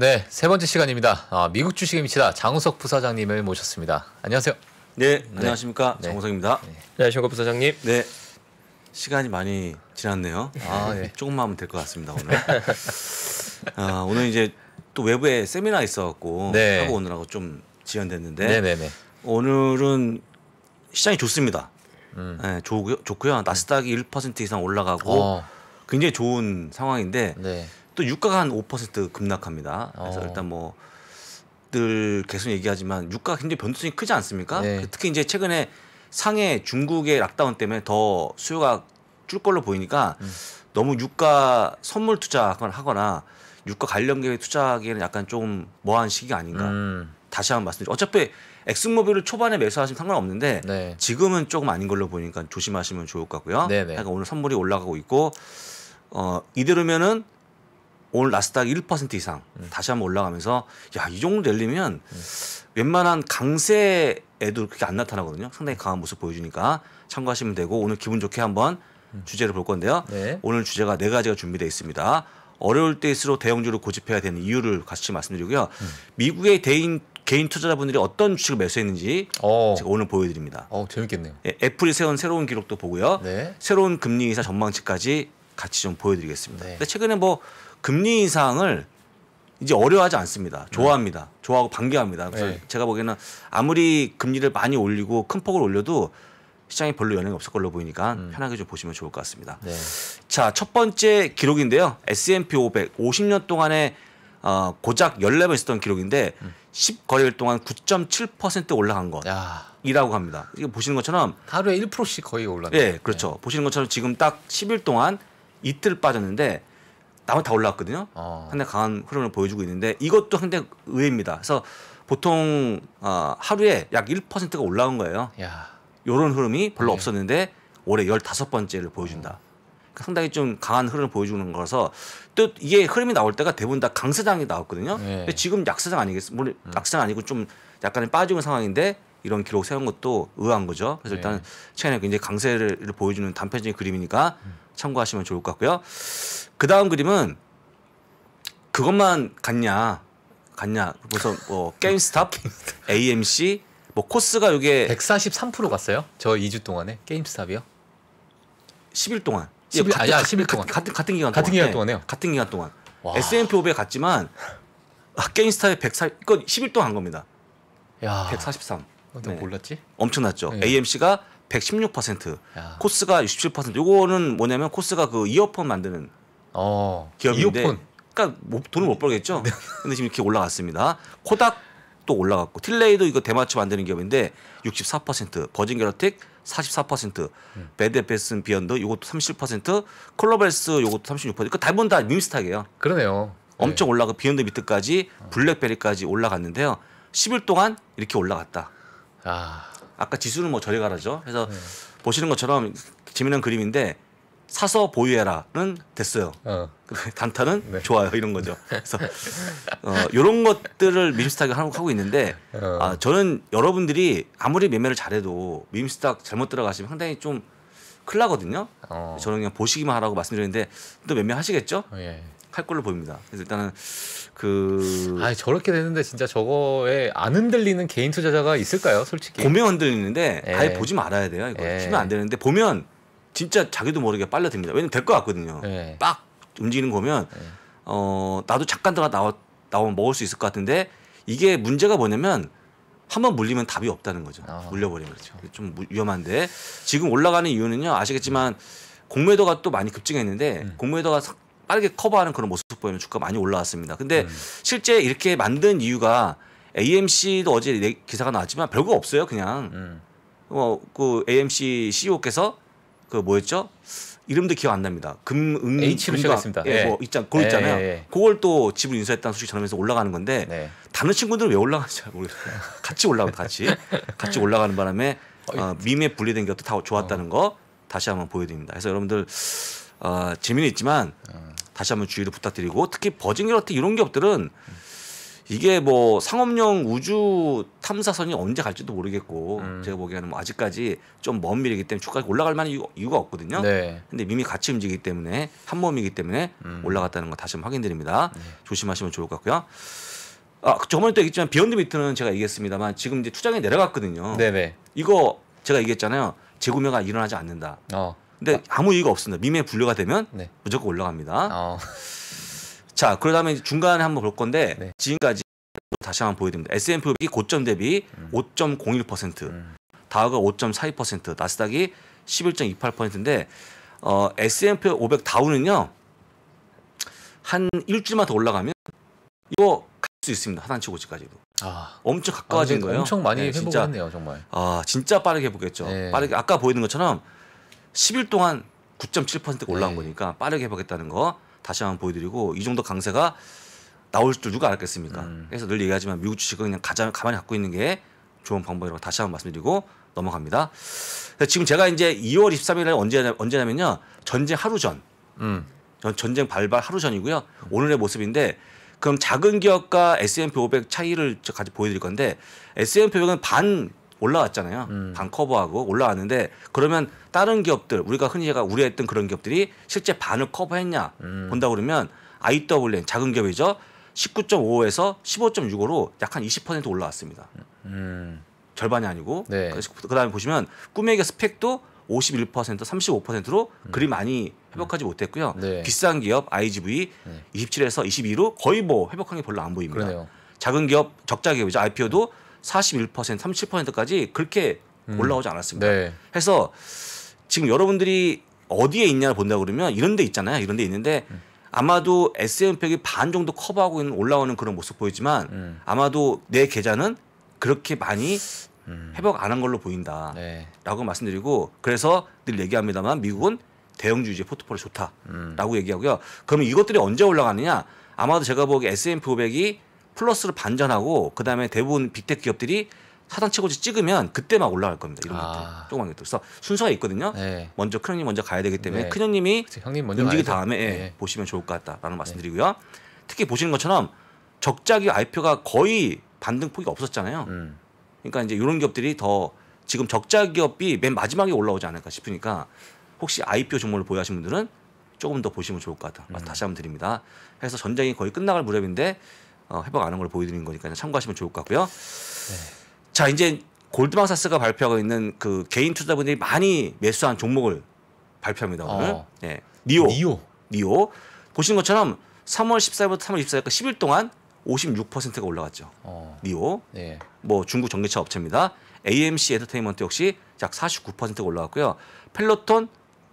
네, 세 번째 시간입니다. 아, 미국 주식에 미치다 장우석 부사장님을 모셨습니다. 안녕하세요. 네, 네. 안녕하십니까 네. 정우석입니다. 네. 안녕하십니까 네, 부사장님. 네, 시간이 많이 지났네요. 네. 아, 네. 조금만 하면 될 것 같습니다 오늘. 아, 오늘 이제 또 외부에 세미나 있어갖고 네. 하고 오느라고 좀 지연됐는데 네네네. 오늘은 시장이 좋습니다. 음. 네, 좋고요, 좋고요. 나스닥이 1% 이상 올라가고 어. 굉장히 좋은 상황인데. 또 유가가 한 5% 급락합니다. 그래서 어. 일단 뭐 늘 계속 얘기하지만 유가 굉장히 변동성이 크지 않습니까? 네. 그 특히 이제 최근에 상해 중국의 락다운 때문에 더 수요가 줄 걸로 보이니까 음. 너무 유가 선물 투자하거나 유가 관련 계획 투자하기에는 약간 좀 뭐한 시기가 아닌가. 음. 다시 한번 말씀드리죠. 어차피 엑스모빌을 초반에 매수하시면 상관없는데 네. 지금은 조금 아닌 걸로 보니까 조심하시면 좋을 것 같고요. 네네. 그러니까 네. 오늘 선물이 올라가고 있고 어 이대로면은 오늘 나스닥 1% 이상 음. 다시 한번 올라가면서 야 이 정도 열리면 음. 웬만한 강세에도 그게 안 나타나거든요. 상당히 강한 모습 보여주니까 참고하시면 되고 오늘 기분 좋게 한번 음. 주제를 볼 건데요. 네. 오늘 주제가 네 가지가 준비되어 있습니다. 어려울 때일수록 대형주를 고집해야 되는 이유를 같이 말씀드리고요. 미국의 대인 개인 투자자분들이 어떤 주식을 매수했는지 오. 어. 제가 오늘 보여드립니다. 어, 재밌겠네요. 예, 애플이 세운 새로운 기록도 보고요. 네. 새로운 금리 인사 전망치까지 같이 좀 보여드리겠습니다. 네. 근데 최근에 뭐 금리 인상을 이제 어려워하지 않습니다. 네. 좋아합니다. 네. 좋아하고 반겨합니다. 그래서 네. 제가 보기에는 아무리 금리를 많이 올리고 큰 폭을 올려도 시장에 별로 연향이 없을 걸로 보이니까 음. 편하게 좀 보시면 좋을 것 같습니다. 네. 자, 첫 번째 기록인데요. S&P 500 50년 동안에 어, 고작 14번 있었던 기록인데 음. 10거래일 동안 9.7% 올라간 것이라고 합니다. 이거 보시는 것처럼 하루에 1%씩 거의 올랐네요. 예, 그렇죠. 보시는 것처럼 지금 딱 10일 동안 이틀 빠졌는데 나머지 다 올라왔거든요. 어. 데당 강한 흐름을 보여주고 있는데 이것도 상당히 의외입니다. 그래서 보통 어, 하루에 약 1%가 올라온 거예요. 야. 이런 흐름이 별로 네. 없었는데 올해 15번째를 보여준다. 그 상당히 좀 강한 흐름을 보여주는 거라서 또 이게 흐름이 나올 때가 대부분 다 강세장이 나왔거든요. 네. 근데 지금 약세장 아니겠어요? 물론 음. 약세장 아니고 좀약간 빠지는 상황인데 이런 기록 세운 것도 의한 거죠. 그래서 예. 일단 네. 최근에 굉장히 강세를 보여주는 단편적인 그림이니까 음. 참고하시면 좋을 것 같고요. 그 다음 그림은 그것만 갔냐 갔냐 그래서 뭐 게임스탑, AMC 뭐 코스가 이게 143% 갔어요. 저 2주 동안에 게임스탑이요. 10일 동안. 10일 예, 같은, 아니야 10일 동안 같은 같은 기간 같은 동안. 동안에요. 예, 같은 기간 동안. S&P 500 갔지만 아, 게임스탑에 104 이건 10일 동안 한 겁니다. 야. 143. 어, 네. 몰랐지? 엄청났죠. 네. AMC가 116%, 야. 코스가 67%. 요거는 뭐냐면 코스가 그 이어폰 만드는 어, 기업인데 이어폰. 그러니까 돈을 못 벌겠죠. 네. 근데 지금 이렇게 올라갔습니다. 코닥 또 올라갔고 틸레이도 이거 대마초 만드는 기업인데 64%, 버진 게러틱 44%, 음. 베데베슨 비언드 이것도 37%, 콜로벨스 이것도 36%. 그러니까 대부분 다뉴스타이요 그러네요. 엄청 네. 올라가 비욘드 미트까지 블랙베리까지 올라갔는데요. 10일 동안 이렇게 올라갔다. 아. 아까 지수는 뭐 저리 가라죠. 그래서 네. 보시는 것처럼 재미난 그림인데 사서 보유해라는 됐어요. 어. 그 단타는 네. 좋아요 이런 거죠. 그래서 어, 이런 것들을 밈스탁이 하고 있는데 어. 아, 저는 여러분들이 아무리 매매를 잘해도 밈스탁 잘못 들어가시면 상당히 좀 큰일 나거든요. 어. 저는 그냥 보시기만 하라고 말씀드렸는데 또 매매 하시겠죠? 어, 예. 할 걸로 보입니다. 그래서 일단은 그. 아 저렇게 되는데 진짜 저거에 안 흔들리는 개인 투자자가 있을까요? 솔직히. 보면 흔들리는데 예. 아예 보지 말아야 돼요. 이거 예. 키면 안 되는데 보면 진짜 자기도 모르게 빨려듭니다. 왜냐면 될 것 같거든요. 네. 빡 움직이는 거 보면 네. 예. 어 나도 잠깐 들어가 나와 나오면 먹을 수 있을 것 같은데 이게 문제가 뭐냐면 한번 물리면 답이 없다는 거죠. 아, 물려버리면 그렇죠. 좀 위험한데 지금 올라가는 이유는요 아시겠지만 공매도가 또 많이 급증했는데 음. 공매도가 빠르게 커버하는 그런 모습 보이면 주가 많이 올라왔습니다. 근데 음. 실제 이렇게 만든 이유가 AMC도 어제 기사가 나왔지만 별거 없어요. 그냥 음. 어, 그 AMC CEO께서 그 뭐였죠? 이름도 기억 안 납니다. 금은 H로 시작했습니다. 예, 예, 뭐 있잖 그거 있잖아요. 예, 예, 예. 그걸 또 집을 인수했다는 소식 전하면서 올라가는 건데 네. 다른 친구들은 왜 올라가는지 잘 모르겠어요. 같이 올라가 같이 같이 올라가는 바람에 어, 어 밈에 분리된 게또다 좋았다는 어. 거 다시 한번 보여드립니다. 그래서 여러분들 어, 재미는 있지만 어. 다시 한번 주의를 부탁드리고 특히 버진 기러티 이런 기업들은 이게 뭐 상업용 우주 탐사선이 언제 갈지도 모르겠고 음. 제가 보기에는 뭐 아직까지 좀 먼 미래이기 때문에 주가가 올라갈 만한 이유가, 없거든요. 네. 근데 이미 같이 움직이기 때문에 한 몸이기 때문에 음. 올라갔다는 거 다시 한번 확인드립니다. 네. 조심하시면 좋을 것 같고요. 아 그 저번에 또 얘기했지만 비욘드 미트는 제가 얘기했습니다만 지금 이제 투장에 내려갔거든요. 네네. 네. 이거 제가 얘기했잖아요. 재구매가 일어나지 않는다. 어. 근데 아. 무 이유가 없습니다. 미매 분류가 되면 네. 무조건 올라갑니다. 어. 자, 그러다음에 중간에 한번 볼 건데 네. 지금까지 다시 한번 보여드립니다. S&P 고점 대비 음. 5.01%, 음. 다우가 5.42%, 나스닥이 11.28%인데 어, S&P 500 다우는요 한 일주일만 더 올라가면 이거 갈 수 있습니다. 하단치 고지까지도. 아, 엄청 가까워진 아, 거예요. 엄청 많이 네, 회복했네요, 정말. 아, 진짜 빠르게 보겠죠 네. 빠르게 아까 보이는 것처럼 10일 동안 9.7% 올라온 네. 거니까 빠르게 해보겠다는거 다시 한번 보여드리고 이 정도 강세가 나올 줄 누가 알았겠습니까? 음. 그래서 늘 얘기하지만 미국 주식은 그냥 가장 가만히 갖고 있는 게 좋은 방법이라고 다시 한번 말씀드리고 넘어갑니다. 지금 제가 이제 2월 23일에 언제 언제냐면요 전쟁 하루 전, 음. 전쟁 발발 하루 전이고요 오늘의 모습인데 그럼 작은 기업과 S&P 500 차이를 같이 보여드릴 건데 S&P 500은 반 올라왔잖아요. 음. 반 커버하고 올라왔는데 그러면 다른 기업들 우리가 흔히 제가 우려했던 그런 기업들이 실제 반을 커버했냐 음. 본다 그러면 IWN 작은 기업이죠. 19.5에서 1 5 6으로약한20% 올라왔습니다. 음. 절반이 아니고 네. 그다음에 그 보시면 꿈에게 스펙도 51% 35%로 음. 그리 많이 음. 회복하지 음. 못했고요. 네. 비싼 기업 IGV 네. 27에서 22로 거의 뭐 회복한 게 별로 안 보입니다. 그러네요. 작은 기업 적자 기업이죠. IPO도 41% 37%까지 그렇게 음. 올라오지 않았습니다. 네. 해서 지금 여러분들이 어디에 있냐를 본다 고 그러면 이런 데 있잖아요. 이런 데 있는데 음. 아마도 S&P이 반 정도 커버하고 있는 올라오는 그런 모습 보이지만 음. 아마도 내 계좌는 그렇게 많이 음. 회복 안 한 걸로 보인다라고 네. 말씀드리고 그래서 늘 얘기합니다만 미국은 대형주 이제 포트폴리오 좋다라고 음. 얘기하고요. 그러면 이것들이 언제 올라가느냐? 아마도 제가 보기에 S&P 500이 플러스로 반전하고 그다음에 대부분 빅텍 기업들이 사단최고지 찍으면 그때 막 올라갈 겁니다. 이런 아. 것들 아. 조그만 것들. 그래서 순서가 있거든요. 네. 먼저 큰형님 먼저 가야 되기 때문에 네. 큰형님이 형님 먼저 움직이 다음에 예, 네. 보시면 좋을 것 같다라는 네. 말씀드리고요. 특히 보시는 것처럼 적자기 IPO가 거의 반등폭이 없었잖아요. 음. 그러니까 이제 이런 기업들이 더 지금 적자 기업이 맨 마지막에 올라오지 않을까 싶으니까 혹시 IPO 종목을 보유하신 분들은 조금 더 보시면 좋을 것 같다. 음. 다시 한번 드립니다. 해서 전쟁이 거의 끝나갈 무렵인데 어, 회복 안 한 걸 보여드리는 거니까 참고하시면 좋을 것 같고요. 네. 자, 이제 골드만사스가 발표하고 있는 그 개인 투자분들이 많이 매수한 종목을 발표합니다. 오늘. 어. 네. 니오. 니오. 니오. 보시는 것처럼 3월 14일부터 3월 24일까지 10일 동안 56%가 올라갔죠. 어. 니오. 네. 뭐 중국 전기차 업체입니다. AMC 엔터테인먼트 역시 약 49%가 올라갔고요. 펠로톤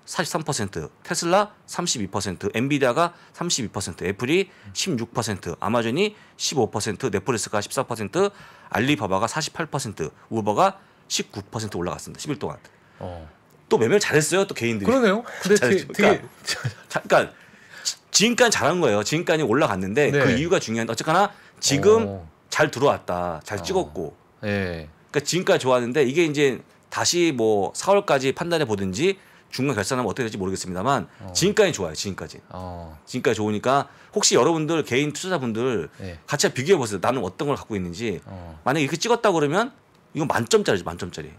43%, 테슬라 32%, 엔비디아가 32%, 애플이 16%, 아마존이 15%, 넷플릭스가 14%, 알리바바가 48%, 우버가 19% 올라갔습니다. 10일 동안. 어. 또 매매를 잘했어요. 또 개인들이. 그러네요. 근데 되게, 되게... 그러니까 잠깐 그러니까 지금까지 잘한 거예요. 지금까지 올라갔는데 네. 그 이유가 중요한데 어쨌거나 지금 오. 어. 잘 들어왔다. 잘 어. 찍었고. 네. 그러니까 지금까지 좋았는데 이게 이제 다시 뭐 4월까지 판단해 보든지 중간 결산하면 어떻게 될지 모르겠습니다만 어. 지금까지 좋아요. 지금까지. 어. 지금까지 좋으니까 혹시 여러분들 개인 투자자분들 네. 같이 비교해 보세요. 나는 어떤 걸 갖고 있는지. 어. 만약에 이렇게 찍었다 그러면 이건 만점짜리죠. 만점짜리.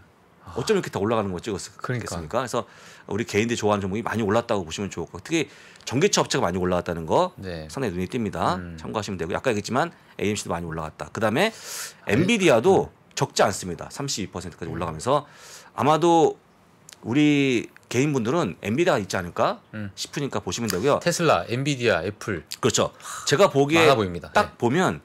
아. 어쩜 이렇게 다 올라가는 거 찍었겠습니까? 그러니까. 그래서 우리 개인들이 좋아하는 종목이 많이 올랐다고 보시면 좋을 것같아요 특히 전기차 업체가 많이 올라갔다는 거 네. 상당히 눈이 띕니다. 음. 참고하시면 되고 아까 얘기했지만 AMC도 많이 올라갔다. 그다음에 아, 예. 엔비디아도 음. 적지 않습니다. 32%까지 음. 올라가면서 아마도 우리 개인분들은 엔비디아가 있지 않을까 음. 싶으니까 보시면 되고요. 테슬라, 엔비디아, 애플. 그렇죠. 제가 보기에 딱 네. 보면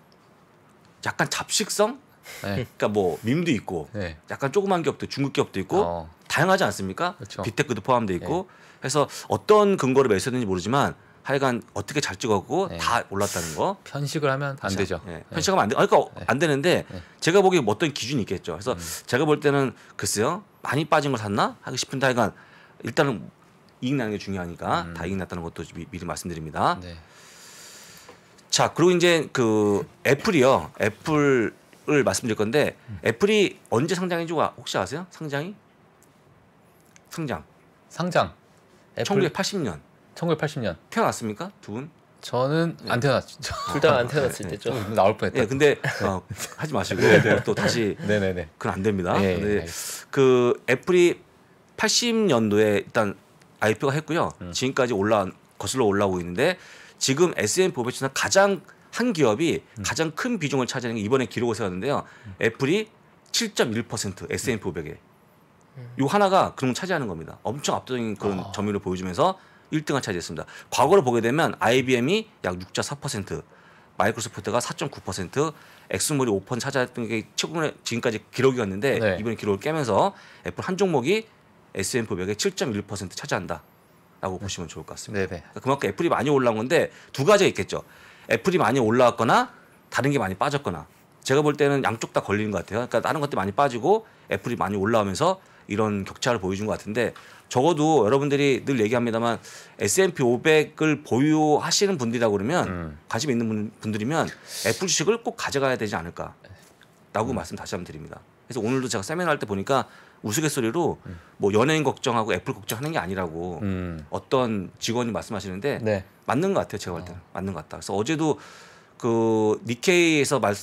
약간 잡식성? 네. 그러니까 뭐 밈도 있고 네. 약간 조그만 기업도 중국 기업도 있고 어. 다양하지 않습니까? 그렇죠. 빅테크도 포함되어 있고 네. 그래서 어떤 근거를 매수했는지 모르지만 하여간 어떻게 잘 찍었고 네. 다 올랐다는 거. 편식을 하면 안 그렇죠. 되죠. 네. 네. 편식하면 안 돼. 아, 그러니까 네. 안 되는데 네. 제가 보기에 뭐 어떤 기준이 있겠죠. 그래서 음. 제가 볼 때는 글쎄요 많이 빠진 걸 샀나 하고 싶은데 하여간 일단은 이익 나는 게 중요하니까 음. 다 이익 났다는 것도 미, 리 말씀드립니다. 네. 자 그리고 이제 그 애플이요. 애플을 말씀드릴 건데 음. 애플이 언제 상장인지 혹시 아세요? 상장이? 상장. 상장. 애플. 1980년. 1980년. 태어났습니까 두 분? 저는 네. 안 태어났죠. 아, 둘다안 네. 태어났을 네. 때죠. 나올 뻔했다. 네, 근데 어, 하지 마시고 또 다시 네네네. 그건 안 됩니다. 예, 예, 그 애플이 80년도에 일단 IPO가 했고요. 음. 지금까지 올라 거슬러 올라오고 있는데 지금 S&P 포0 0에서 가장 한 기업이 음. 가장 큰 비중을 차지하는 게 이번에 기록을 세웠는데요. 음. 애플이 7.1% S&P 500에 요 하나가 그런 걸 차지하는 겁니다. 엄청 압도적인 그런 아. 점유율을 보여주면서 1등을 차지했습니다. 과거를 보게 되면 IBM이 약 6.4%, 마이크로소프트가 4.9%, 엑스몰이 5% 차지했던 게 최근에 지금까지 기록이었는데 네. 이번에 기록을 깨면서 애플 한 종목이 S&P 500의 7.1% 차지한다라고 보시면 좋을 것 같습니다. 그러니까 그만큼 애플이 많이 올라온 건데 두 가지가 있겠죠. 애플이 많이 올라왔거나 다른 게 많이 빠졌거나 제가 볼 때는 양쪽 다 걸리는 것 같아요. 그러니까 다른 것들 많이 빠지고 애플이 많이 올라오면서 이런 격차를 보여준 것 같은데 적어도 여러분들이 늘 얘기합니다만 S&P 500을 보유하시는 분들이라고 그러면 음. 관심 있는 분들이면 애플 주식을 꼭 가져가야 되지 않을까라고 음. 말씀 다시 한번 드립니다. 그래서 오늘도 제가 세미나 할 때 보니까 우스갯소리로 음. 뭐 연예인 걱정하고 애플 걱정하는 게 아니라고 음. 어떤 직원이 말씀하시는데 네. 맞는 것 같아요 제가 볼 어. 때는 어. 맞는 것 같다 그래서 어제도 그 니케이에서 말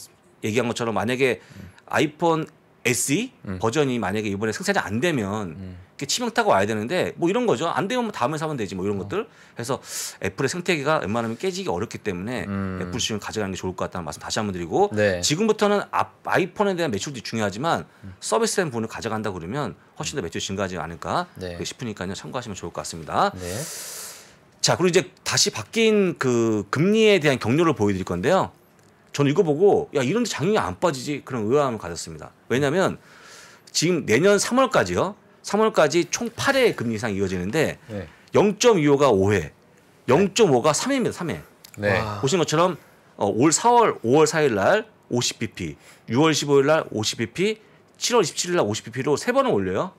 얘기한 것처럼 만약에 음. 아이폰 SE 음. 버전이 만약에 이번에 생산이 안 되면 음. 치명타고 와야 되는데 뭐 이런 거죠. 안 되면 뭐 다음에 사면 되지 뭐 이런 어. 것들. 그래서 애플의 생태계가 웬만하면 깨지기 어렵기 때문에 음. 애플 지금 가져가는 게 좋을 것 같다는 말씀 다시 한 번 드리고 네. 지금부터는 아이폰에 대한 매출도 중요하지만 음. 서비스된 부분을 가져간다 그러면 훨씬 더 매출 증가하지 않을까 네. 싶으니까요. 참고하시면 좋을 것 같습니다. 네. 자 그리고 이제 다시 바뀐 그 금리에 대한 경로를 보여드릴 건데요. 저는 이거 보고 야 이런데 장이 안 빠지지 그런 의아함을 가졌습니다. 왜냐하면 지금 내년 3월까지요. 3월까지 총 8회 금리 이상 이어지는데 네. 0.25가 5회, 0.5가 3회입니다. 3회. 네. 네. 보신 것처럼 어, 올 4월, 5월 4일 날 50bp, 6월 15일 날 50bp, 7월 27일 날 50bp로 세 번을 올려요.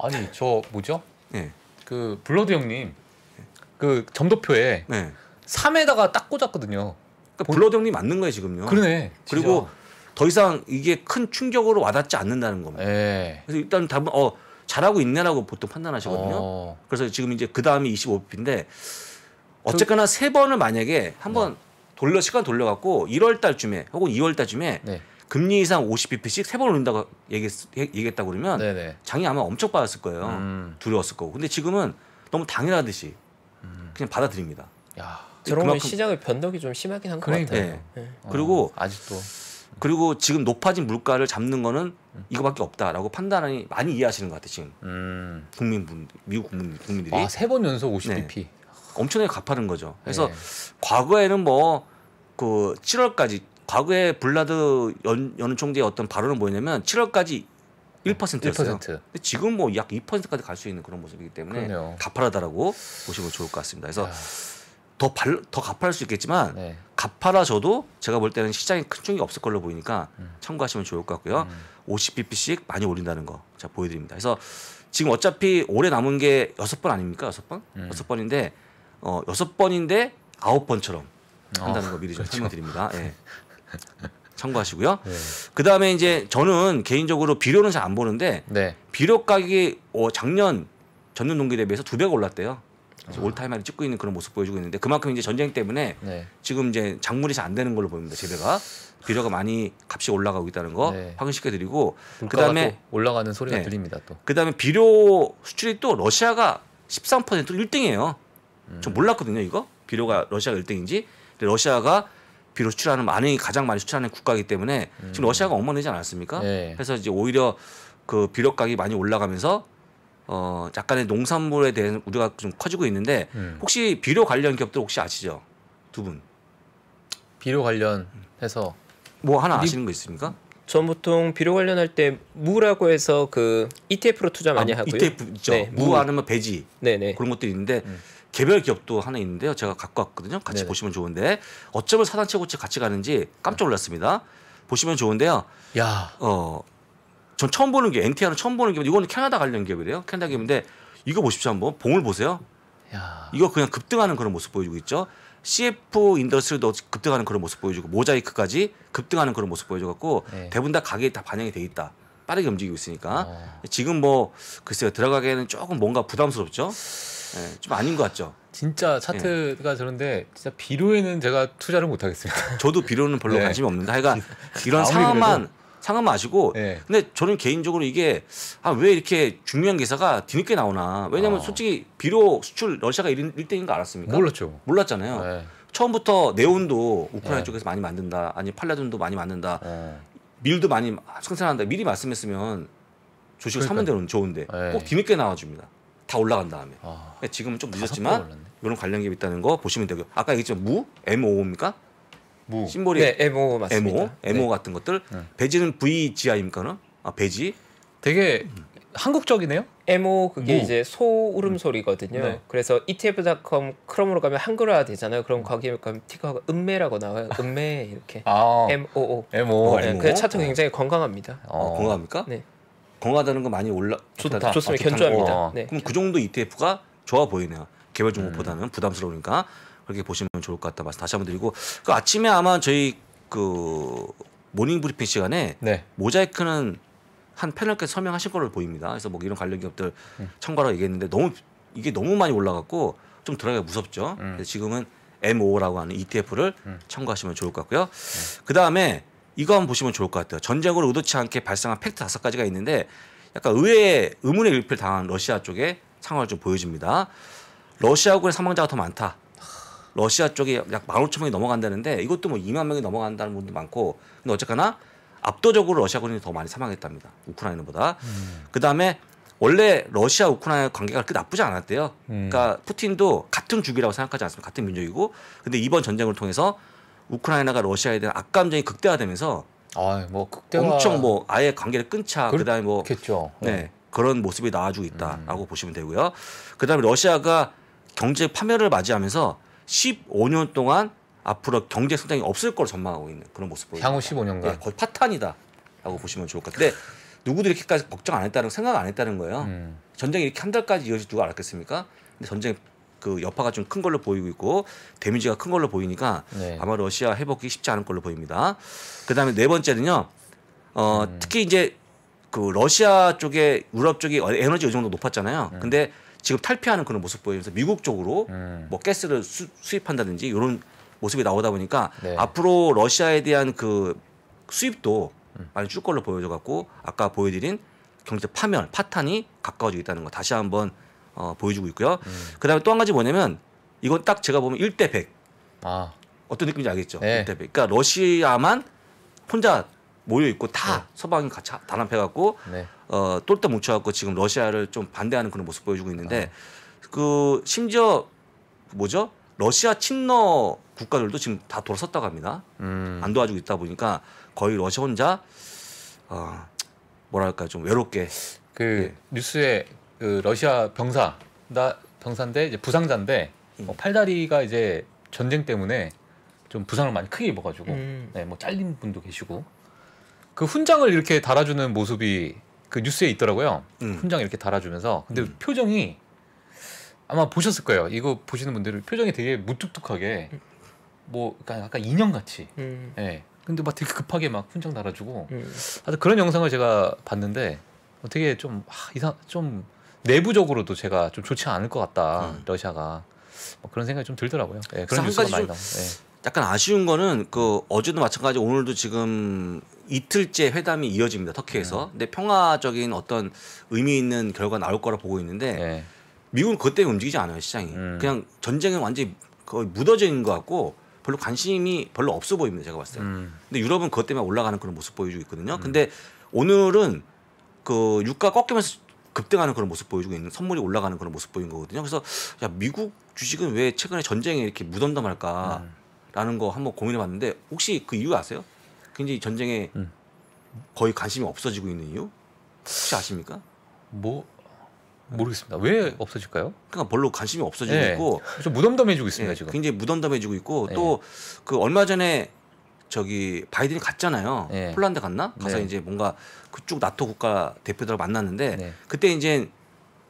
아니 저 뭐죠? 네. 그 블러드 형님 그 점도표에 네. 예. 3회다가딱 꽂았거든요. 그러니까 블러드 형님 맞는 거예요 지금요. 그러네. 그리고 더 이상 이게 큰 충격으로 와닿지 않는다는 겁니다. 예. 그래서 일단 답은 어 잘하고 있네라고 보통 판단하시거든요. 어. 그래서 지금 이제 그 다음이 25피인데 어쨌거나 세 번을 만약에 한번 네. 돌려 시간 돌려갖고 1월 달쯤에 혹은 2월 달쯤에 네. 금리 이상 50bp씩 세 번 올린다고 얘기했, 다고 그러면 네네. 네. 장이 아마 엄청 빠졌을 거예요. 음. 두려웠을 거고. 근데 지금은 너무 당연하듯이 음. 그냥 받아들입니다. 야, 그 그만큼 시장의 변덕이 좀 심하긴 한것 그러니까. 같아요. 네. 네. 어, 그리고 아직도 그리고 지금 높아진 물가를 잡는 거는 이거밖에 없다라고 판단하니 많이 이해하시는 것 같아요 지금 음. 국민분 미국 국민, 국민들이 와, 아, 세 번 연속 50bp 네. 엄청나게 가파른 거죠. 네. 그래서 네. 과거에는 뭐 그 7월까지 과거에 블라드 연, 연 총재의 어떤 발언은 뭐냐면 였 7월까지 1%였어요. 1%. 근데 지금 뭐 약 2%까지 갈 수 있는 그런 모습이기 때문에 그러네요. 가파르다라고 보시면 좋을 것 같습니다. 그래서 아. 더, 발, 더가파수 있겠지만 네. 가파라져도 제가 볼 때는 시장에 큰 충격이 없을 걸로 보이니까 음. 참고하시면 좋을 것 같고요. 음. 50bp씩 많이 올린다는 거 자 보여드립니다. 그래서 지금 어차피 올해 남은 게 여섯 번 아닙니까? 여섯 번? 음. 여섯 번인데 어 여섯 번인데 아홉 번처럼 아, 한다는 어, 거 미리 좀 그렇죠. 설명드립니다. 예. 참고하시고요. 네. 그 다음에 이제 저는 개인적으로 비료는 잘 안 보는데 네. 비료 가격이 어, 작년 전년 농기 대비해서 두 배가 올랐대요. 올타임마다 찍고 있는 그런 모습 보여주고 있는데 그만큼 이제 전쟁 때문에 네. 지금 이제 작물이 잘 안 되는 걸로 보입니다. 재배가 비료가 많이 값이 올라가고 있다는 거 네. 확인시켜드리고 그다음에 올라가는 소리가 네. 들립니다. 또 그다음에 비료 수출이 또 러시아가 13%로 1등이에요. 음. 저 몰랐거든요 이거 비료가 러시아가 1등인지 러시아가 비료 수출하는 많이 가장 많이 수출하는 국가이기 때문에 음. 지금 러시아가 엉망이지 않았습니까? 네. 그래서 이제 오히려 그 비료 가격이 많이 올라가면서 어 약간의 농산물에 대한 우려가 좀 커지고 있는데 음. 혹시 비료 관련 기업들 혹시 아시죠 두 분? 비료 관련해서 뭐 하나 아시는 거 있습니까? 전 보통 비료 관련할 때 무라고 해서 그 ETF로 투자 많이 아, 하고요. ETF 있죠. 네, 무 아니면 배지 네네. 그런 것들이 있는데 음. 개별 기업도 하나 있는데요. 제가 갖고 왔거든요. 같이 네네. 보시면 좋은데 어쩌면 사단최고치 같이 가는지 깜짝 놀랐습니다. 보시면 좋은데요. 야, 어전 처음 보는 게 NTR은 처음 보는 게 이거는 캐나다 관련 기업이래요. 캐나다 기업인데 이거 보십시오 한번. 봉을 보세요. 야. 이거 그냥 급등하는 그런 모습 보여주고 있죠. CF 인더스도 급등하는 그런 모습 보여주고 모자이크까지 급등하는 그런 모습 보여줘갖고 네. 대부분 다 가격이 다 반영이 돼 있다. 빠르게 움직이고 있으니까 어. 지금 뭐 글쎄요 들어가기에는 조금 뭔가 부담스럽죠. 네, 좀 아닌 것 같죠. 진짜 차트가 네. 저런데 진짜 비료에는 제가 투자를 못 하겠습니다. 저도 비료는 별로 네. 관심이 없는데 하여간 이런 상황만 상한 마시고 네. 예. 근데 저는 개인적으로 이게 아 왜 이렇게 중요한 기사가 뒤늦게 나오나 왜냐면 어. 솔직히 비료 수출 러시아가 1등인 거 알았습니까? 몰랐죠. 몰랐잖아요. 네. 처음부터 네온도 우크라이나 네. 쪽에서 많이 만든다. 아니 팔라듐도 많이 만든다. 네. 밀도 많이 생산한다. 미리 말씀했으면 조식을 사면 되는 좋은데 네. 꼭 뒤늦게 나와줍니다. 다 올라간 다음에 아. 그러니까 지금은 좀 늦었지만 이런 관련 기업이 있다는 거 보시면 되고요. 아까 얘기했지만 무 M5입니까? 무. 뭐. 심볼이 네, 에모 맞습니다. 에모, 에모 네. 같은 것들. 네. 배지는 VGI입니까는? 아, 배지. 되게 한국적이네요. 에모 그게 무. 이제 소 울음소리거든요. 음. 네. 그래서 etf.com 크롬으로 가면 한글화 되잖아요. 그럼 거기에 가면 티커가 음매라고 나와요. 음매 이렇게. 아. MOO. MOO. 어, 네, 그 차트 굉장히 건강합니다. 어, 건강합니까? 네. 건강하다는 거 많이 올라 좋다. 좋습니다. 아, 견조합니다. 어. 네. 그럼 그 정도 ETF가 좋아 보이네요. 개별 종목보다는 음. 부담스러우니까 그렇게 보시면 좋을 것 같다 말씀 다시 한번 드리고 그 아침에 아마 저희 그 모닝 브리핑 시간에 네. 모자이크는 한패널께설명하실 걸로 보입니다. 그래서 뭐 이런 관련 기업들 음. 참고로 얘기했는데 너무 이게 너무 많이 올라갔고 좀들어가기 무섭죠. 음. 그래서 지금은 MO라고 하는 ETF를 음. 참고하시면 좋을 것 같고요. 그 다음에 이거 한 번 보시면 좋을 것 같아요. 전쟁으로 의도치 않게 발생한 팩트 다섯 가지가 있는데 약간 의외의 의문의 일필 당한 러시아 쪽에 상황을 좀보여줍니다 러시아군의 사망자가 더 많다. 러시아 쪽이 약 15,000명이 넘어간다는데 이것도 뭐 2만 명이 넘어간다는 분도 많고 근데 어쨌거나 압도적으로 러시아 군이 더 많이 사망했답니다. 우크라이나보다. 음. 그다음에 원래 러시아 우크라이나 관계가 그렇게 나쁘지 않았대요. 음. 그러니까 푸틴도 같은 주이라고 생각하지 않습니다. 같은 민족이고. 근데 이번 전쟁을 통해서 우크라이나가 러시아에 대한 악감정이 극대화되면서 아뭐 극대화 엄청 뭐 아예 관계를 끊자 그다음에뭐 그렇겠죠. 네. 어. 그런 모습이 나와주고 있다라고 음. 보시면 되고요. 그다음에 러시아가 경제 파멸을 맞이하면서 15년 동안 앞으로 경제 성장이 없을 걸로 전망하고 있는 그런 모습 보입니다. 향후 15년간 네, 예, 거의 파탄이다라고 보시면 좋을 것 같은데 누구도 이렇게까지 걱정 안 했다는 생각 안 했다는 거예요. 음. 전쟁이 이렇게 한 달까지 이어질 누가 알았겠습니까? 근데 전쟁 그 여파가 좀 큰 걸로 보이고 있고 데미지가 큰 걸로 보이니까 네. 아마 러시아 회복이 쉽지 않은 걸로 보입니다. 그다음에 네 번째는요. 어, 음. 특히 이제 그 러시아 쪽에 유럽 쪽이 에너지 의존도 높았잖아요. 음. 근데 지금 탈피하는 그런 모습 보이면서 미국 쪽으로 음. 뭐 가스를 수, 입한다든지 이런 모습이 나오다 보니까 네. 앞으로 러시아에 대한 그 수입도 많이 줄 걸로 보여져 갖고 아까 보여드린 경제 파멸 파탄이 가까워지고 있다는 거 다시 한번 어, 보여주고 있고요. 음. 그다음에 또 한 가지 뭐냐면 이건 딱 제가 보면 1대 100. 아. 어떤 느낌인지 알겠죠? 네. 1대 100. 그러니까 러시아만 혼자 모여 있고 다 네. 서방이 같이 단합해 갖고 네. 어, 똘똘 뭉쳐갖고 지금 러시아를 좀 반대하는 그런 모습 보여주고 있는데 아. 그 심지어 뭐죠? 러시아 친러 국가들도 지금 다 돌아섰다고 합니다. 음. 안 도와주고 있다 보니까 거의 러시아 혼자 어, 뭐랄까 좀 외롭게 그 예. 뉴스에 그 러시아 병사 나 병사인데 이제 부상자인데 음. 어, 팔다리가 이제 전쟁 때문에 좀 부상을 많이 크게 입어가지고 음. 네, 뭐 잘린 분도 계시고 그 훈장을 이렇게 달아주는 모습이 그 뉴스에 있더라고요. 음. 훈장 이렇게 달아주면서 근데 음. 표정이 아마 보셨을 거예요. 이거 보시는 분들은 표정이 되게 무뚝뚝하게 음. 뭐 약간, 약간 인형 같이. 음. 예. 근데 막 되게 급하게 막 훈장 달아주고 음. 하여튼 그런 영상을 제가 봤는데 어, 되게 좀 하, 이상 좀 내부적으로도 제가 좀 좋지 않을 것 같다 음. 러시아가 뭐 그런 생각이 좀 들더라고요. 예, 그런 뉴스가 많이 나오고. 예. 약간 아쉬운 거는 그 어제도 마찬가지 오늘도 지금 이틀째 회담이 이어집니다. 터키에서. 음. 근데 평화적인 어떤 의미 있는 결과 나올 거라 보고 있는데 네. 미국은 그것 때문에 움직이지 않아요 시장이. 음. 그냥 전쟁은 완전히 거의 무뎌진것 같고 별로 관심이 별로 없어 보입니다 제가 봤을 때. 음. 근데 유럽은 그것 때문에 올라가는 그런 모습 보여주고 있거든요. 음. 근데 오늘은 그 유가 꺾이면서 급등하는 그런 모습 보여주고 있는 선물이 올라가는 그런 모습 보인 거거든요. 그래서 야 미국 주식은 왜 최근에 전쟁에 이렇게 무덤덤할까라는 음. 거 한번 고민해봤는데 혹시 그 이유 아세요? 굉장히 전쟁에 음. 거의 관심이 없어지고 있는 이유 혹시 아십니까? 뭐 모르겠습니다. 왜 없어질까요? 그러니까 별로 관심이 없어지고 네. 있고 좀 무덤덤해지고 있습니다 네. 지금. 굉장히 무덤덤해지고 있고 네. 또그 얼마 전에 저기 바이든이 갔잖아요. 네. 폴란드 갔나? 가서 네. 이제 뭔가 그쪽 나토 국가 대표들을 만났는데 네. 그때 이제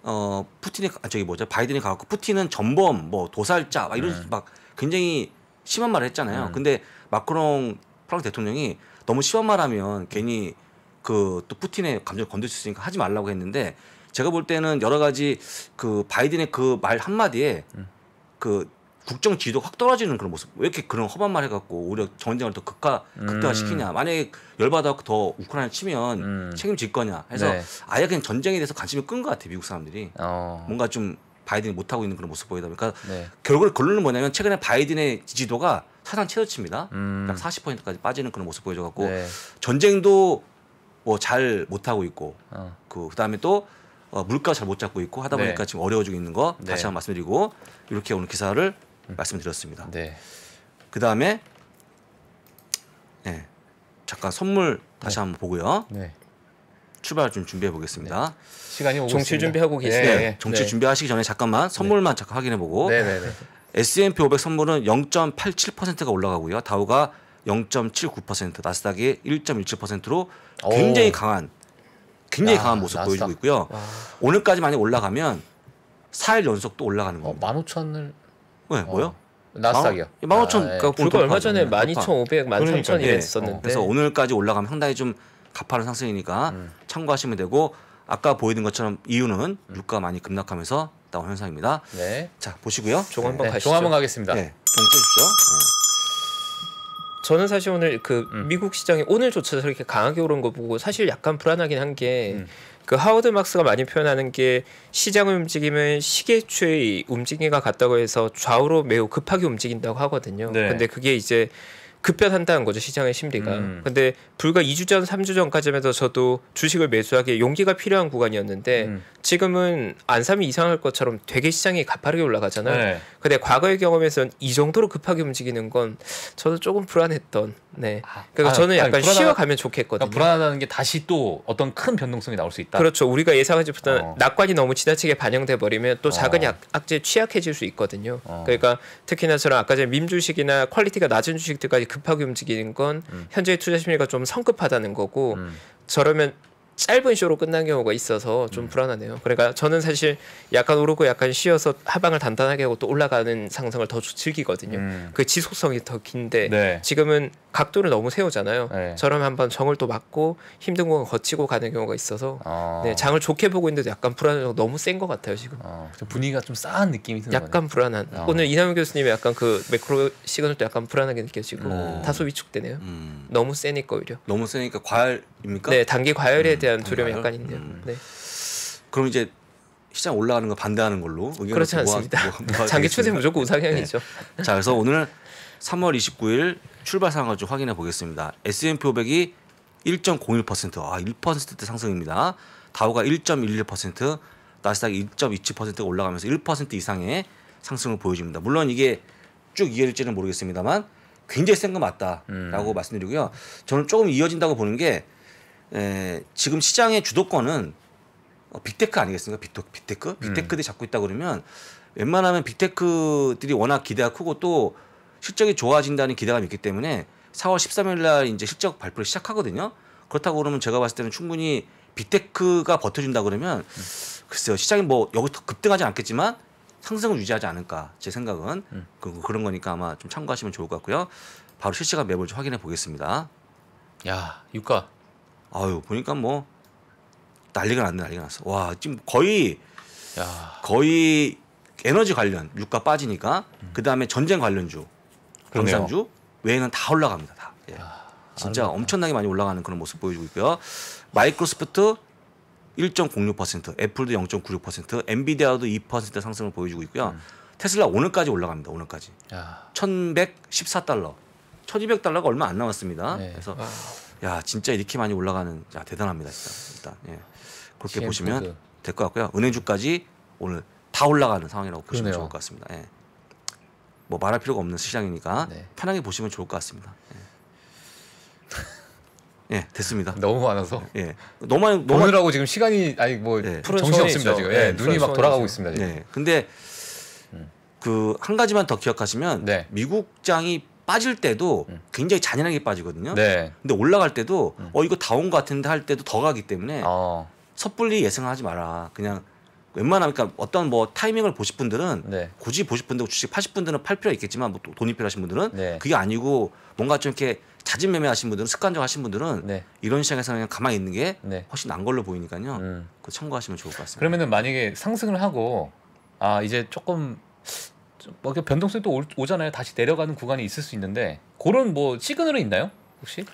어 푸틴이 아, 저기 뭐죠 바이든이 가갖고 푸틴은 전범 뭐 도살자 막 이런 막 굉장히 심한 말을 했잖아요. 음. 근데 마크롱 프랑스 대통령이 너무 심한 말하면 괜히 그 또 푸틴의 감정을 건들 수 있으니까 하지 말라고 했는데 제가 볼 때는 여러 가지 그 바이든의 그 말 한마디에 음. 그 국정 지도 확 떨어지는 그런 모습. 왜 이렇게 그런 험한 말 해갖고 오히려 전쟁을 더 극화 음. 극대화시키냐. 만약에 열받아갖고 더 우크라이나 치면 음. 책임질 거냐. 해서 네. 아예 그냥 전쟁에 대해서 관심이 끈 것 같아 요 미국 사람들이. 어. 뭔가 좀 바이든이 못하고 있는 그런 모습 보이다 보니까 네. 결국 결론은 뭐냐면 최근에 바이든의 지지도가 사상 최저치입니다. 음. 약 40%까지 빠지는 그런 모습 보여줘갖고 네. 전쟁도 뭐잘 못하고 있고 어. 그 그다음에 또 어, 물가 잘 못 잡고 있고 하다 네. 보니까 네. 지금 어려워지고 있는 거 네. 다시 한번 말씀드리고 이렇게 오늘 기사를 음. 말씀드렸습니다. 네. 그 다음에 네, 잠깐 선물 다시 네. 한번 보고요. 네. 출발 좀 준비해 보겠습니다. 시간이 정치 있습니다. 준비하고 계세요. 정치 준비하시기 전에 잠깐만 선물만 잠깐 확인해 보고. S&P 500 선물은 0.87%가 올라가고요. 다우가 0.79%, 나스닥이 1.17%로 굉장히 오. 강한 굉장히 야, 강한 모습 나스닥. 보여주고 있고요. 와. 오늘까지 많이 올라가면 4일 연속 또 올라가는 어, 겁니다. 어, 15,000을 네, 뭐요? 어. 나스닥이요. 15,000. 아, 예. 불과 얼마 전에 12,500, 13,000이랬었는데. 그러니까. 네. 그래서 오늘까지 올라가면 상당히 좀 가파른 상승이니까 음. 참고하시면 되고 아까 보이는 것처럼 이유는 음. 유가 많이 급락하면서 다온 현상입니다. 네. 자 보시고요. 종 한번 네, 가시죠. 종 한번 가겠습니다. 네. 종쳐주십시 네, 네. 저는 사실 오늘 그 음. 미국 시장이 오늘조차 저렇게 강하게 오른 거 보고 사실 약간 불안하긴 한게 음. 그 하워드 막스가 많이 표현하는 게 시장의 움직임은 시계추의 움직임과 같다고 해서 좌우로 매우 급하게 움직인다고 하거든요. 네. 근데 그게 이제 급변한다는 거죠 시장의 심리가. 음. 근데 불과 2주 전, 3주 전까지만 해도 저도 주식을 매수하기에 용기가 필요한 구간이었는데 음. 지금은 안 사면 이상할 것처럼 되게 시장이 가파르게 올라가잖아요. 네. 근데 과거의 경험에선 이 정도로 급하게 움직이는 건 저도 조금 불안했던. 네. 아, 그러니까 아, 저는 약간 불안하... 쉬어가면 좋겠거든요. 그러니까 불안하다는 게 다시 또 어떤 큰 변동성이 나올 수 있다. 그렇죠. 우리가 예상하지 못한 어. 낙관이 너무 지나치게 반영돼 버리면 또 작은 어. 악재에 취약해질 수 있거든요. 어. 그러니까 특히나 저런 아까 전에 민 주식이나 퀄리티가 낮은 주식들까지 급하게 움직이는 건 음. 현재의 투자 심리가 좀 성급하다는 거고 음. 저러면 짧은 쇼로 끝난 경우가 있어서 좀 음. 불안하네요. 그러니까 저는 사실 약간 오르고 약간 쉬어서 하방을 단단하게 하고 또 올라가는 상승을 더 즐기거든요. 음. 그 지속성이 더 긴데 네. 지금은 각도를 너무 세우잖아요. 네. 저럼 한번 정을 또 맞고 힘든 공을 거치고 가는 경우가 있어서 아. 네, 장을 좋게 보고 있는데 약간 불안해서 너무 센 것 같아요 지금. 아, 분위기가 좀 싸한 느낌이 드는 약간 거네요. 불안한. 아. 오늘 이남현 교수님의 약간 그 매크로 시그널도 약간 불안하게 느껴지고 오. 음. 다소 위축되네요. 음. 너무 세니까 오히려. 너무 세니까 과열입니까? 네 단기 과열에 음. 대한 대한 두려움이 약간 음. 있네요. 음. 네. 그럼 이제 시장 올라가는 거 반대하는 걸로 그렇지 뭐 않습니다. 모아, 모아, 모아 장기 추세 무조건 우상향이죠. 네. 자 그래서 오늘 3월 29일 출발 상황을 좀 확인해 보겠습니다. S&P 500이 1.01%아 1%대 상승입니다. 다우가 1.11%, 나스닥이 1.27%가 올라가면서 1% 이상의 상승을 보여줍니다. 물론 이게 쭉 이어질지는 모르겠습니다만 굉장히 센 거 맞다라고 음. 말씀드리고요. 저는 조금 이어진다고 보는 게 에, 예, 지금 시장의 주도권은 어, 빅테크 아니겠습니까? 빅토, 빅테크? 음. 빅테크들이 잡고 있다 그러면 웬만하면 빅테크들이 워낙 기대가 크고 또 실적이 좋아진다는 기대감이 있기 때문에 4월 13일 날 이제 실적 발표를 시작하거든요. 그렇다고 그러면 제가 봤을 때는 충분히 빅테크가 버텨준다 그러면 음. 글쎄요 시장이 뭐 여기 급등하지 않겠지만 상승을 유지하지 않을까 제 생각은 음. 그, 그런 거니까 아마 좀 참고하시면 좋을 것 같고요. 바로 실시간 매물 좀 확인해 보겠습니다. 야 유가 아유 보니까 뭐 난리가 났네 난리가 났어. 와 지금 거의 야. 거의 에너지 관련 유가 빠지니까 음. 그 다음에 전쟁 관련주, 경상주 외에는 다 올라갑니다. 다. 예. 아, 진짜 알겠다. 엄청나게 많이 올라가는 그런 모습 보여주고 있고요. 마이크로소프트 1.06%, 애플도 0.96%, 엔비디아도 2% 상승을 보여주고 있고요. 음. 테슬라 오늘까지 올라갑니다. 오늘까지. 야. 1,114달러. 1,200달러가 얼마 안 남았습니다. 네. 그래서 아. 야 진짜 이렇게 많이 올라가는 야 대단합니다 진짜 일단 예. 그렇게 c m 보시면 될 것 같고요 은행주까지 오늘 다 올라가는 상황이라고 보시면 그러네요. 좋을 것 같습니다 예. 뭐 말할 필요가 없는 시장이니까 네. 편하게 보시면 좋을 것 같습니다 예, 예 됐습니다 너무 많아서 예 너무 많이 너무 많이- 느라고 지금 시간이 아니 뭐 네. 예. 정신 없습니다 지금 예, 네, 눈이 막 돌아가고 있습니다 지금 네. 근데 음. 그한 가지만 더 기억하시면 네. 미국장이 빠질 때도 음. 굉장히 잔인하게 빠지거든요. 네. 근데 올라갈 때도 음. 어 이거 다 온 것 같은데 할 때도 더 가기 때문에 어. 섣불리 예상하지 마라. 그냥 웬만하면 그러니까 어떤 뭐 타이밍을 보실 분들은 네. 굳이 보실 분들 주식 파실 분들은 팔 필요가 있겠지만 뭐 돈이 필요하신 분들은 네. 그게 아니고 뭔가 좀 이렇게 자진 매매하신 분들은 습관적 하신 분들은 네. 이런 시장에서 그냥 가만히 있는 게 네. 훨씬 난 걸로 보이니까요. 음. 그 참고하시면 좋을 것 같습니다. 그러면은 만약에 상승을 하고 아 이제 조금 그렇죠. 뭐 변동성이 또 오잖아요. 다시 내려가는 구간이 있을 수 있는데 그런 뭐 시그널은 있나요? 혹시?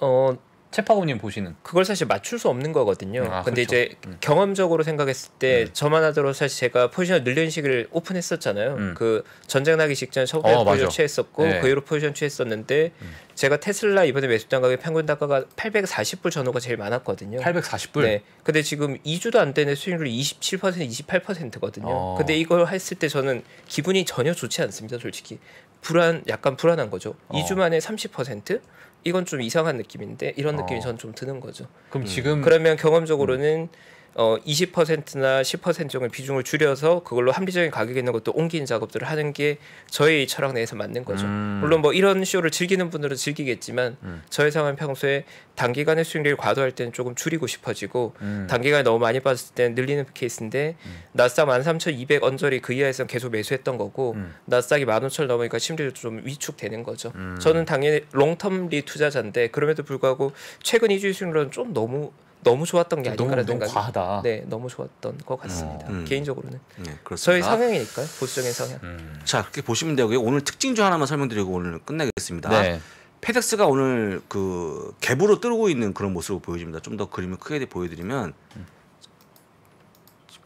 어 채파고님 보시는 그걸 사실 맞출 수 없는 거거든요. 아, 근데 그렇죠. 이제 음. 경험적으로 생각했을 때 음. 저만 하더라도 사실 제가 포지션 늘린 리 식을 오픈했었잖아요. 음. 그 전쟁 나기 직전에 첫 어, 포지션 맞아. 취했었고 네. 그 이후로 포지션 취했었는데 음. 제가 테슬라 이번에 매수 단가가 평균 단가가 840불 전후가 제일 많았거든요. 840불. 네. 근데 지금 2주도 안 되는 수익률 27% 28%거든요. 어. 근데 이걸 했을 때 저는 기분이 전혀 좋지 않습니다, 솔직히. 불안 약간 불안한 거죠. 어. 2주 만에 30% 이건 좀 이상한 느낌인데 이런 느낌이 어. 전좀 드는 거죠. 그럼 지금 음. 그러면 경험적으로는 음. 어 20%나 10% 정도 비중을 줄여서 그걸로 합리적인 가격에 있는 것도 옮기는 작업들을 하는 게 저의 철학 내에서 맞는 거죠. 음. 물론 뭐 이런 쇼를 즐기는 분들은 즐기겠지만 음. 저 회사는 평소에 단기간의 수익률이 과도할 때는 조금 줄이고 싶어지고 음. 단기간에 너무 많이 빠졌을 때는 늘리는 케이스인데 음. 나스닥 13,200 언저리 그 이하에서는 계속 매수했던 거고 음. 나스닥이 15,000 넘으니까 심리적으로 좀 위축되는 거죠. 음. 저는 당연히 롱텀 리 투자자인데 그럼에도 불구하고 최근 이주일 수익률은 좀 너무 너무 좋았던 게 아닌가라는 생각이 과하다. 네, 너무 좋았던 것 같습니다. 음. 음. 개인적으로는 네, 저희 성향이니까요. 보수적인 성향. 음. 자, 그렇게 보시면 되고요. 오늘 특징 중 하나만 설명드리고 오늘 끝내겠습니다. 네. 페덱스가 오늘 그 갭으로 뜨고 있는 그런 모습을 보여줍니다. 좀 더 그림을 크게 보여드리면 음.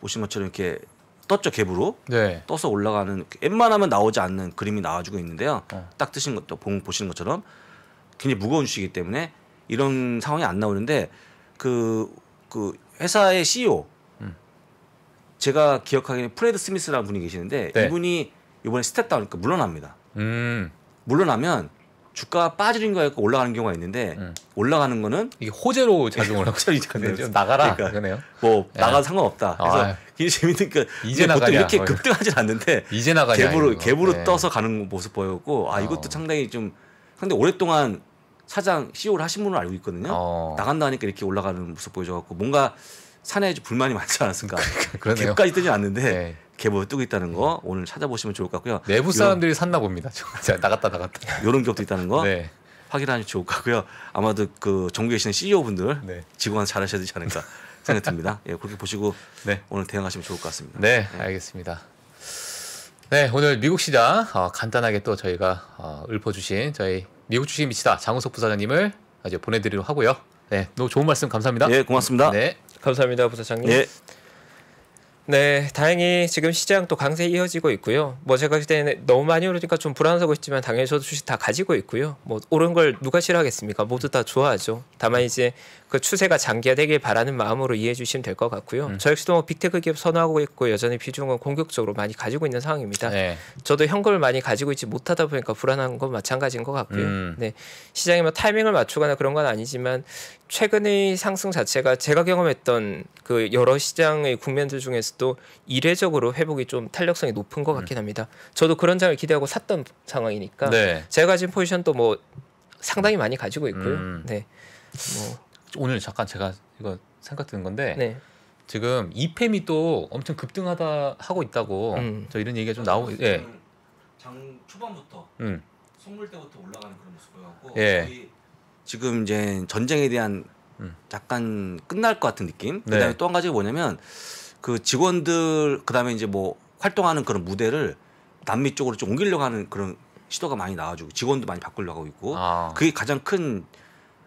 보신 것처럼 이렇게 떴죠 갭으로 네. 떠서 올라가는 웬만하면 나오지 않는 그림이 나와주고 있는데요. 어. 딱 뜨신 것도 보시는 것처럼 굉장히 무거운 주이기 때문에 이런 상황이 안 나오는데 그, 그 회사의 CEO 음. 제가 기억하기에는 프레드 스미스라는 분이 계시는데 네. 이분이 이번에 스텝 다우니까 그러니까 물러납니다. 음. 물러나면 주가 빠지는 거에 올라가는 경우가 있는데 음. 올라가는 거는 이게 호재로 작용을 하고 있잖아요. 네, 나가라 그러니까 그러네요. 뭐 예. 네. 나가 상관없다. 아, 그래서 아, 굉장히 재밌는 게 그 이제 보통 나가냐. 이렇게 급등하진 않는데 이제 나가냐 갭으로 갭으로 네. 떠서 가는 모습 보였고 아 이것도 어. 상당히 좀 근데 오랫동안 사장 CEO를 하신 분을 알고 있거든요. 어. 나간다 하니까 이렇게 올라가는 모습 보여줘갖고 뭔가 사내에 불만이 많지 않았을까. 그러니까 그러네요. 갭까지 뜨지 않는데 네. 갭을 뜨고 있다는 거 오늘 찾아보시면 좋을 것 같고요. 내부 사람들이 요런, 샀나 봅니다. 제가 나갔다 나갔다. 이런 기업도 있다는 거 네. 확인하면 좋을 것 같고요. 아마도 그 정부에 계시는 CEO분들 네. 직원 잘하셔야 되지 않을까 생각 듭니다. 예, 그렇게 보시고 네. 오늘 대응하시면 좋을 것 같습니다. 네. 네. 알겠습니다. 네, 오늘 미국 시장 어, 간단하게 또 저희가 어, 읊어주신 저희 미국 주식 미치다 장우석 부사장님을 이제 보내드리려고 하고요. 네, 너무 좋은 말씀 감사합니다. 예, 고맙습니다. 네, 감사합니다, 부사장님. 예. 네, 다행히 지금 시장 또 강세 이어지고 있고요. 뭐 제가 그때 는 너무 많이 오르니까 좀 불안하고 있지만 당연히 저도 주식 다 가지고 있고요. 뭐 오른 걸 누가 싫어하겠습니까? 모두 다 좋아하죠. 다만 이제 그 추세가 장기화되길 바라는 마음으로 이해해 주시면 될 것 같고요. 음. 저 역시도 뭐 빅테크 기업 선호하고 있고 여전히 비중은 공격적으로 많이 가지고 있는 상황입니다. 네. 저도 현금을 많이 가지고 있지 못하다 보니까 불안한 건 마찬가지인 것 같고요. 음. 네, 시장에 뭐 타이밍을 맞추거나 그런 건 아니지만 최근의 상승 자체가 제가 경험했던 그 여러 시장의 국면들 중에서 값도 이례적으로 회복이 좀 탄력성이 높은 것 음. 같긴 합니다. 저도 그런 장을 기대하고 샀던 상황이니까 네. 제가 가진 포지션도 뭐 상당히 많이 가지고 있고요. 음. 네. 뭐 오늘 잠깐 제가 이거 생각 드는 건데 네. 지금 이팸이 또 엄청 급등하다 하고 있다고 음. 저 이런 얘기가 좀 나오고 예. 장 초반부터 음. 속물 때부터 올라가는 그런 모습을 갖고 예. 지금 이제 전쟁에 대한 음. 약간 끝날 것 같은 느낌. 네. 그다음에 네. 또한 가지가 뭐냐면 그 직원들 그다음에 이제 뭐 활동하는 그런 무대를 남미 쪽으로 좀 옮기려고 하는 그런 시도가 많이 나와주고 직원도 많이 바꾸려고 하고 있고 아. 그게 가장 큰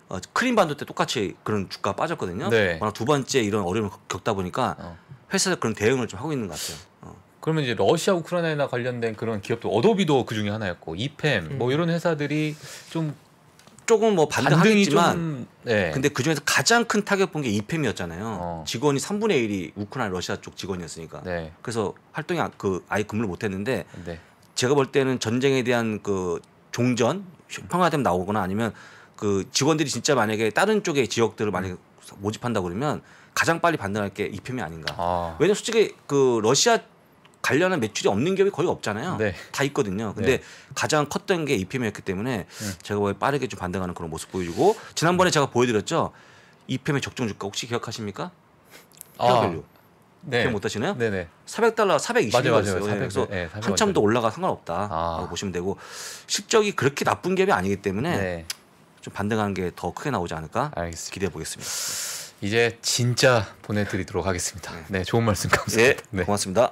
어, 크림 반도 때 똑같이 그런 주가 빠졌거든요. 네. 워낙 두 번째 이런 어려움을 겪다 보니까 어. 회사에서 그런 대응을 좀 하고 있는 것 같아요. 어. 그러면 이제 러시아 우크라이나 관련된 그런 기업도 어도비도 그 중에 하나였고 이펜 뭐 음. 뭐 이런 회사들이 좀 조금 뭐 반등하겠지만 네. 네. 근데 그중에서 가장 큰 타격 본 게 이팸이었잖아요. 어. 직원이 3분의 1이 우크라이나 러시아 쪽 직원이었으니까. 네. 그래서 활동이 아, 그 아예 근무를 못 했는데 네. 제가 볼 때는 전쟁에 대한 그 종전 평화되면 나오거나 아니면 그 직원들이 진짜 만약에 다른 쪽의 지역들을 만약에 모집한다 그러면 가장 빨리 반등할 게 이팸이 아닌가. 아. 왜냐면 솔직히 그 러시아 관련한 매출이 없는 기업이 거의 없잖아요. 네. 다 있거든요. 근데 네. 가장 컸던 게 EPM이었기 때문에 네. 제가 왜 빠르게 좀 반등하는 그런 모습 보여주고 지난번에 네. 제가 보여드렸죠. EPM의 적정 주가 혹시 기억하십니까? 폐화별로. 아. 네. 기억 못 하시나요? 네네. 400달러 420달러였어요. 네, 네. 그래서 네, 한참 더 올라가 상관없다 아. 보시면 되고 실적이 그렇게 나쁜 기업이 아니기 때문에 네. 좀 반등하는 게 더 크게 나오지 않을까 알겠습니다. 기대해 보겠습니다. 이제 진짜 보내드리도록 하겠습니다. 네, 좋은 말씀 감사합니다. 예, 네, 고맙습니다.